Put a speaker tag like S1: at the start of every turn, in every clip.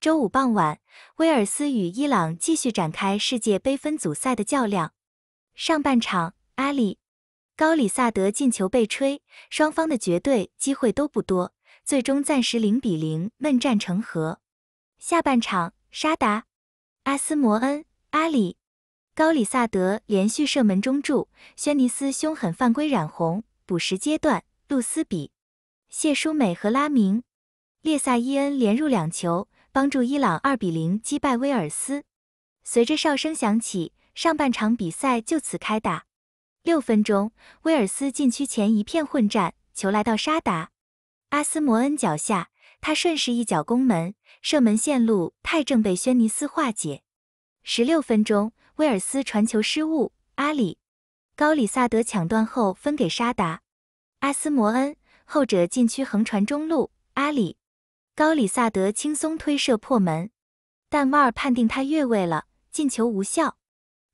S1: 周五傍晚，威尔斯与伊朗继续展开世界杯分组赛的较量。上半场，阿里、高里萨德进球被吹，双方的绝对机会都不多，最终暂时零比零闷战成和。下半场，沙达、阿斯摩恩、阿里、高里萨德连续射门中柱，轩尼斯凶狠犯规染红。补时阶段，露丝比、谢舒美和拉明、列萨伊恩连入两球。帮助伊朗二比零击败威尔斯。随着哨声响起，上半场比赛就此开打。六分钟，威尔斯禁区前一片混战，球来到沙达·阿斯摩恩脚下，他顺势一脚攻门，射门线路太正，被轩尼斯化解。十六分钟，威尔斯传球失误，阿里·高里萨德抢断后分给沙达·阿斯摩恩，后者禁区横传中路，阿里。高里萨德轻松推射破门，但瓦尔判定他越位了，进球无效。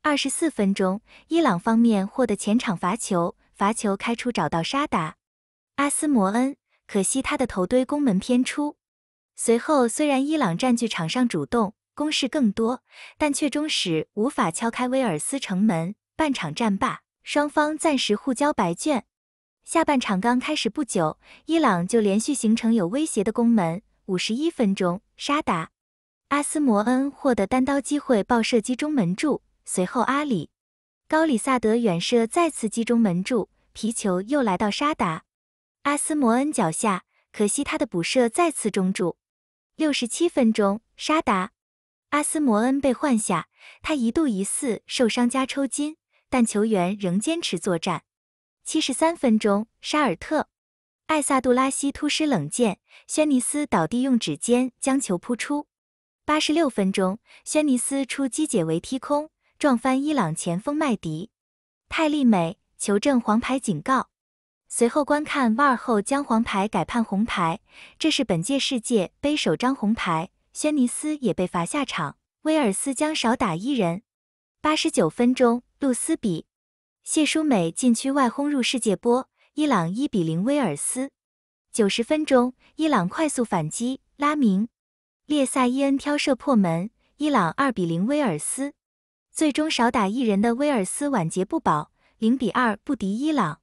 S1: 二十四分钟，伊朗方面获得前场罚球，罚球开出找到沙达，阿斯摩恩，可惜他的头堆攻门偏出。随后虽然伊朗占据场上主动，攻势更多，但却终使无法敲开威尔斯城门。半场战罢，双方暂时互交白卷。下半场刚开始不久，伊朗就连续形成有威胁的攻门。五十一分钟，沙达·阿斯摩恩获得单刀机会，爆射击中门柱。随后，阿里·高里萨德远射再次击中门柱，皮球又来到沙达·阿斯摩恩脚下，可惜他的补射再次中柱。六十七分钟，沙达·阿斯摩恩被换下，他一度疑似受伤加抽筋，但球员仍坚持作战。七十三分钟，沙尔特。艾萨杜拉西突施冷箭，轩尼斯倒地用指尖将球扑出。八十六分钟，轩尼斯出击解围踢空，撞翻伊朗前锋麦迪，泰利美求证黄牌警告。随后观看 VAR 后将黄牌改判红牌，这是本届世界杯首张红牌，轩尼斯也被罚下场，威尔斯将少打一人。八十九分钟，露丝比谢舒美禁区外轰入世界波。伊朗一比零威尔斯，九十分钟伊朗快速反击，拉明、列萨伊恩挑射破门，伊朗二比零威尔斯。最终少打一人的威尔斯晚节不保，零比二不敌伊朗。